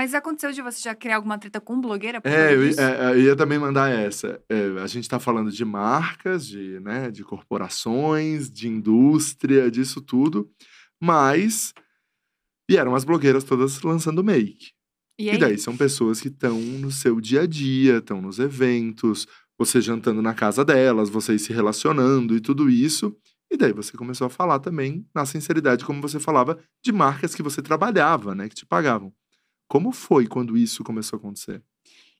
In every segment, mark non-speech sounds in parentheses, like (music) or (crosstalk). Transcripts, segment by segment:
Mas aconteceu de você já criar alguma treta com blogueira? é, eu, é, eu ia também mandar essa. É, a gente está falando de marcas, de, né, de corporações, de indústria, disso tudo. Mas vieram as blogueiras todas lançando make. E, e daí são pessoas que estão no seu dia a dia, estão nos eventos, você jantando na casa delas, vocês se relacionando e tudo isso. E daí você começou a falar também, na sinceridade, como você falava, de marcas que você trabalhava, né? Que te pagavam. Como foi quando isso começou a acontecer?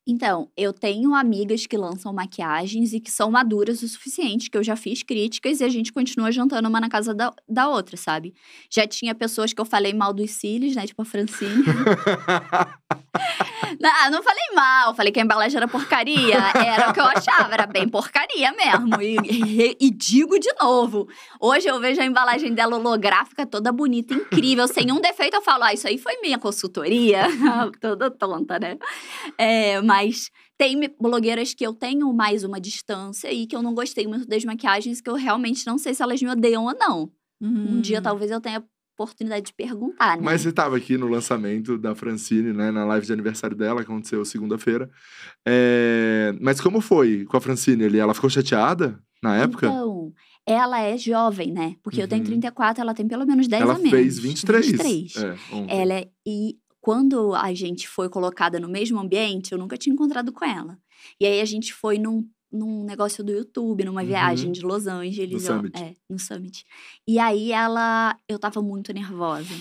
Então, eu tenho amigas que lançam maquiagens e que são maduras o suficiente, que eu já fiz críticas e a gente continua jantando uma na casa da, da outra, sabe? Já tinha pessoas que eu falei mal dos cílios, né? Tipo a Francine. Né? (laughs) Não, ah, não falei mal, falei que a embalagem era porcaria. Era o que eu achava, era bem porcaria mesmo. E, e, e digo de novo: hoje eu vejo a embalagem dela holográfica toda bonita, incrível, sem um defeito. Eu falo, ah, isso aí foi minha consultoria. (laughs) toda tonta, né? É, mas tem blogueiras que eu tenho mais uma distância e que eu não gostei muito das maquiagens, que eu realmente não sei se elas me odeiam ou não. Um dia hum. talvez eu tenha oportunidade de perguntar, né? Mas você estava aqui no lançamento da Francine, né? Na live de aniversário dela, que aconteceu segunda-feira. É... Mas como foi com a Francine? Ele, ela ficou chateada na época? Então, ela é jovem, né? Porque uhum. eu tenho 34, uhum. ela tem pelo menos 10 ela a menos. Ela fez 23. 23. É, ela é... E quando a gente foi colocada no mesmo ambiente, eu nunca tinha encontrado com ela. E aí a gente foi num num negócio do YouTube, numa uhum. viagem de Los Angeles. No Summit. É, no Summit. E aí ela. Eu tava muito nervosa.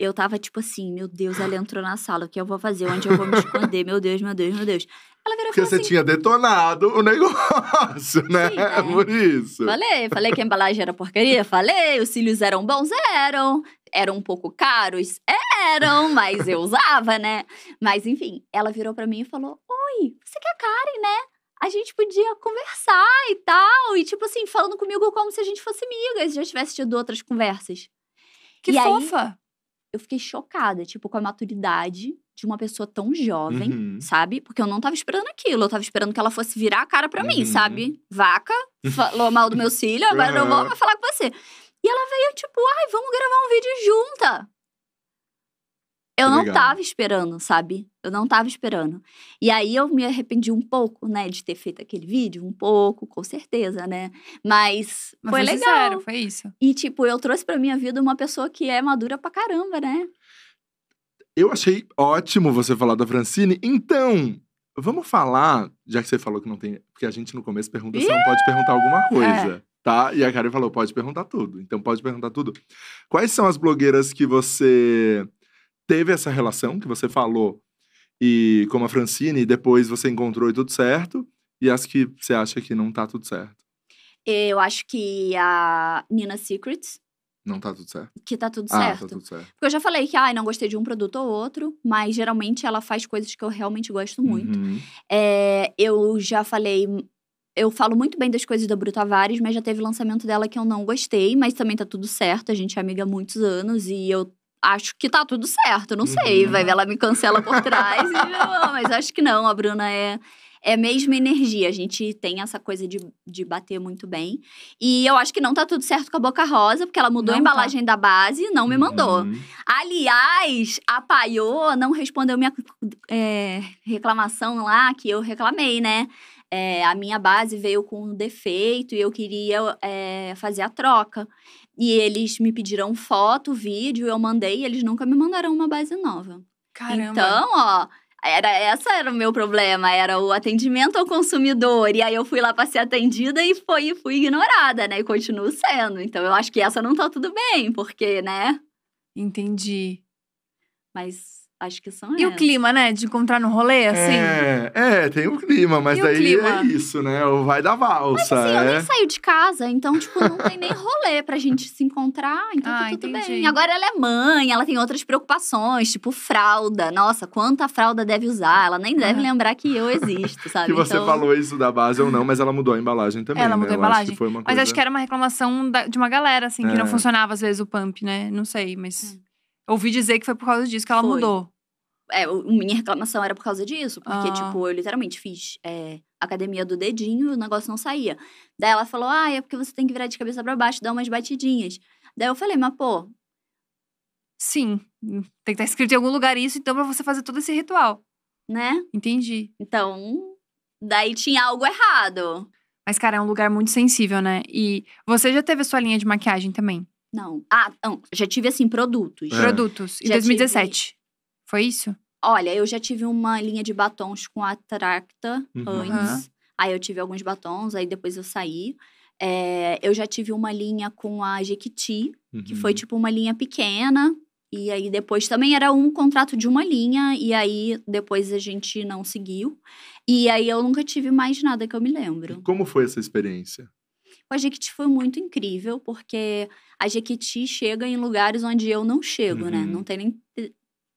Eu tava tipo assim, meu Deus, ela (gasps) entrou na sala, o que eu vou fazer? Onde eu vou me esconder? Meu Deus, meu Deus, meu Deus. Ela virou Porque você assim, tinha detonado o negócio, né? Sim, é, é. Por isso. Falei, falei que a embalagem era porcaria, falei, os cílios eram bons, eram. Eram um pouco caros, eram, mas eu usava, né? Mas enfim, ela virou para mim e falou: Oi, você quer é Karen, né? a gente podia conversar e tal. E, tipo assim, falando comigo como se a gente fosse amigas, já tivesse tido outras conversas. Que e fofa! Aí, eu fiquei chocada, tipo, com a maturidade de uma pessoa tão jovem, uhum. sabe? Porque eu não tava esperando aquilo. Eu tava esperando que ela fosse virar a cara para uhum. mim, sabe? Vaca, falou mal do meu cílio, agora uhum. não vou falar com você. E ela veio, tipo, ai, vamos gravar um vídeo junta. Eu não tava esperando, sabe? Eu não tava esperando. E aí eu me arrependi um pouco, né, de ter feito aquele vídeo, um pouco, com certeza, né? Mas, Mas foi, foi legal. Sincero, foi isso. E tipo, eu trouxe para minha vida uma pessoa que é madura pra caramba, né? Eu achei ótimo você falar da Francine. Então, vamos falar, já que você falou que não tem, porque a gente no começo pergunta se não pode perguntar alguma é. coisa. É. Tá? E a Karen falou, pode perguntar tudo. Então pode perguntar tudo. Quais são as blogueiras que você teve essa relação que você falou e como a Francine, e depois você encontrou e tudo certo, e as que você acha que não tá tudo certo? Eu acho que a Nina Secrets. Não tá tudo certo. Que tá tudo ah, tá certo. Tá tudo certo. Porque eu já falei que, ai, ah, não gostei de um produto ou outro, mas geralmente ela faz coisas que eu realmente gosto muito. Uhum. É, eu já falei eu falo muito bem das coisas da Bruta Tavares, mas já teve lançamento dela que eu não gostei, mas também tá tudo certo, a gente é amiga há muitos anos e eu acho que tá tudo certo. Não sei, uhum. vai ver, ela me cancela por trás. e, ah, mas acho que não, a Bruna é. É a mesma energia, a gente tem essa coisa de, de bater muito bem. E eu acho que não tá tudo certo com a Boca Rosa, porque ela mudou não a tá. embalagem tá. da base e não me mandou. Uhum. Aliás, a Paiô não respondeu minha é, reclamação lá, que eu reclamei, né? é, a minha base veio com um defeito e eu queria é, fazer a troca. E eles me pediram foto, vídeo, eu mandei e eles nunca me mandaram uma base nova. Caramba. Então, ó, era essa era o meu problema, era o atendimento ao consumidor. E aí eu fui lá para ser atendida e foi fui ignorada, né? E continuo sendo. Então eu acho que essa não tá tudo bem, porque, né? Entendi. Mas Acho que são E o clima, né? De encontrar no rolê, é, assim? É, é tem o clima, mas e daí clima? é isso, né? O vai da valsa. Mas assim, é... eu nem saio de casa, então, tipo, não tem nem rolê pra gente se encontrar, então tá ah, tá tudo entendi. bem. Agora ela é mãe, ela tem outras preocupações, tipo fralda. Nossa, quanta fralda deve usar? Ela nem deve ah. lembrar que eu existo, (laughs) sabe? que você então... falou isso da base ou não, mas ela mudou a embalagem também. Ela né? mudou a embalagem. Acho mas coisa... acho que era uma reclamação da, de uma galera, assim, que não é. funcionava às vezes o pump, né? Não sei, mas. Hum. Ouvi dizer que foi por causa disso que ela foi. mudou. É, minha reclamação era por causa disso, porque, ah. tipo, eu literalmente fiz é, academia do dedinho e o negócio não saía. Daí ela falou: ah, é porque você tem que virar de cabeça para baixo, dar umas batidinhas. Daí eu falei: mas, pô. Sim, hum, tem que estar tá escrito em algum lugar isso, então, pra você fazer todo esse ritual. Né? Entendi. Então, daí tinha algo errado. Mas, cara, é um lugar muito sensível, né? E você já teve a sua linha de maquiagem também? Não. Ah, não. Já tive, assim, produtos. É. Produtos. Em 2017. Tive... Foi isso? Olha, eu já tive uma linha de batons com a Tracta uhum. antes. Aí eu tive alguns batons, aí depois eu saí. É, eu já tive uma linha com a Jequiti, uhum. que foi uhum. tipo uma linha pequena. E aí depois também era um contrato de uma linha, e aí depois a gente não seguiu. E aí eu nunca tive mais nada que eu me lembro. E como foi essa experiência? Com a Jequiti foi muito incrível, porque a Jequiti chega em lugares onde eu não chego, né? uhum. né? Não tem nem eh,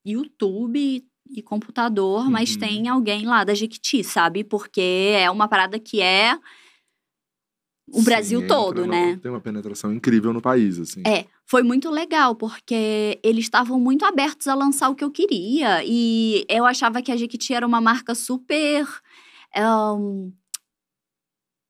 YouTube e computador, uhum. mas tem alguém lá da Jequiti, sabe? Porque é uma parada que é o Sim, Brasil todo, né? Tem uma penetração incrível no país, assim. É, foi muito legal, porque eles estavam muito abertos a lançar o que eu queria. E eu achava que a Jequiti era uma marca super. Um,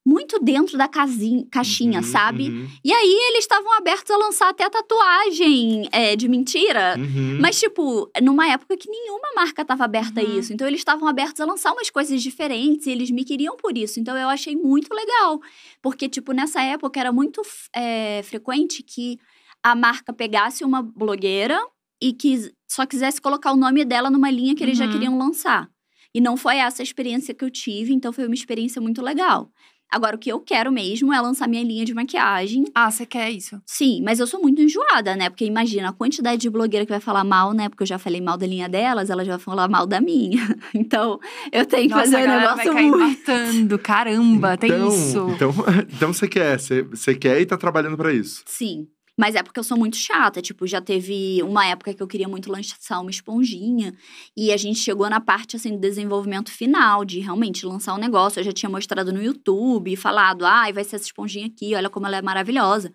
muito dentro da casinha, caixinha, uhum, sabe? Uhum. E aí eles estavam abertos a lançar até tatuagem é, de mentira. Uhum. Mas, tipo, numa época que nenhuma marca estava aberta a uhum. isso. Então eles estavam abertos a lançar umas coisas diferentes e eles me queriam por isso. Então eu achei muito legal. Porque, tipo, nessa época era muito é, frequente que a marca pegasse uma blogueira e que só quisesse colocar o nome dela numa linha que eles já uhum. queriam lançar. E não foi essa a experiência que eu tive, então foi uma experiência muito legal. Agora, o que eu quero mesmo é lançar minha linha de maquiagem. Ah, você quer isso? Sim, mas eu sou muito enjoada, né? Porque imagina a quantidade de blogueira que vai falar mal, né? Porque eu já falei mal da linha delas, ela já vai falar mal da minha. (laughs) Então, eu tenho Nossa, que fazer um negócio vai muito. Matando. Caramba, então, tem isso. Então, (laughs) então você quer, você, você quer e tá trabalhando para isso. Sim. Mas é porque eu sou muito chata. Tipo, já teve uma época que eu queria muito lançar uma esponjinha. E a gente chegou na parte, assim, do desenvolvimento final, de realmente lançar um negócio. Eu já tinha mostrado no YouTube, falado, ai, ah, vai ser essa esponjinha aqui, olha como ela é maravilhosa.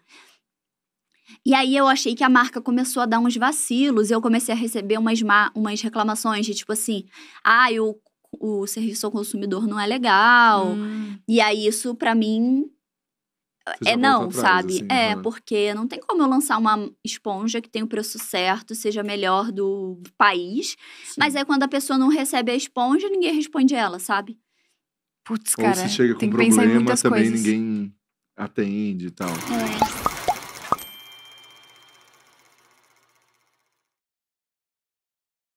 E aí eu achei que a marca começou a dar uns vacilos. E eu comecei a receber umas, umas reclamações de, tipo assim, ai, ah, o, o serviço ao consumidor não é legal. Hum. E aí isso, para mim, é não, atrás, sabe? Assim, é, né? porque não tem como eu lançar uma esponja que tenha o preço certo, seja melhor do país, Sim. mas aí quando a pessoa não recebe a esponja, ninguém responde ela, sabe? Putz, cara, Ou se chega com tem problema, também coisas. ninguém atende e tal. É.